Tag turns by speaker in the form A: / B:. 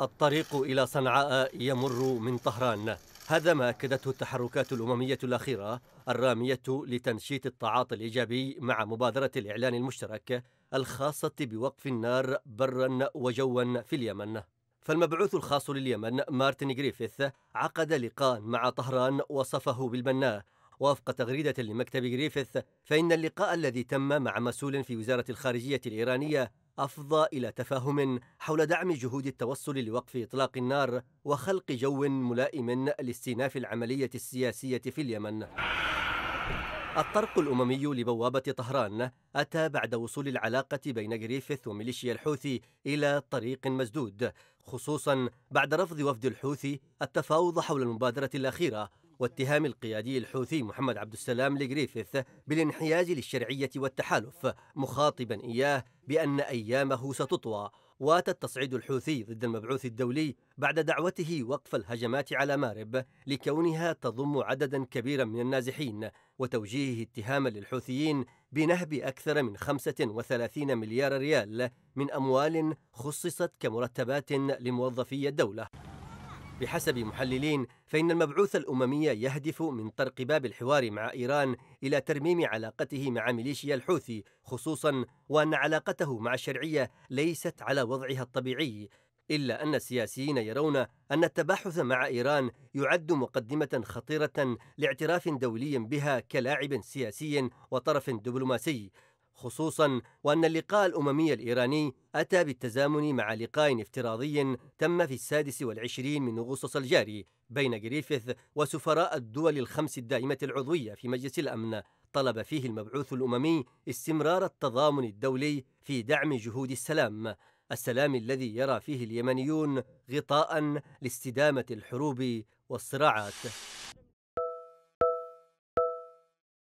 A: الطريق إلى صنعاء يمر من طهران هذا ما أكدته التحركات الأممية الأخيرة الرامية لتنشيط التعاطي الإيجابي مع مبادرة الإعلان المشترك الخاصة بوقف النار برا وجوا في اليمن فالمبعوث الخاص لليمن مارتن جريفيث عقد لقاء مع طهران وصفه بالبناء وفق تغريدة لمكتب جريفيث فإن اللقاء الذي تم مع مسؤول في وزارة الخارجية الإيرانية أفضى إلى تفاهم حول دعم جهود التوصل لوقف إطلاق النار وخلق جو ملائم لاستئناف العملية السياسية في اليمن. الطرق الأممي لبوابة طهران أتى بعد وصول العلاقة بين جريفيث وميليشيا الحوثي إلى طريق مسدود خصوصا بعد رفض وفد الحوثي التفاوض حول المبادرة الأخيرة واتهام القيادي الحوثي محمد عبد السلام لجريفيث بالانحياز للشرعية والتحالف مخاطبا إياه بأن أيامه ستطوى واتى التصعيد الحوثي ضد المبعوث الدولي بعد دعوته وقف الهجمات على مارب لكونها تضم عددا كبيرا من النازحين وتوجيهه اتهاما للحوثيين بنهب أكثر من 35 مليار ريال من أموال خصصت كمرتبات لموظفي الدولة بحسب محللين فإن المبعوث الأممي يهدف من طرق باب الحوار مع إيران إلى ترميم علاقته مع ميليشيا الحوثي خصوصا وأن علاقته مع الشرعية ليست على وضعها الطبيعي إلا أن السياسيين يرون أن التباحث مع إيران يعد مقدمة خطيرة لاعتراف دولي بها كلاعب سياسي وطرف دبلوماسي خصوصا وأن اللقاء الأممي الإيراني أتى بالتزامن مع لقاء افتراضي تم في السادس والعشرين من أغسطس الجاري بين جريفيث وسفراء الدول الخمس الدائمة العضوية في مجلس الأمن طلب فيه المبعوث الأممي استمرار التضامن الدولي في دعم جهود السلام السلام الذي يرى فيه اليمنيون غطاء لاستدامة الحروب والصراعات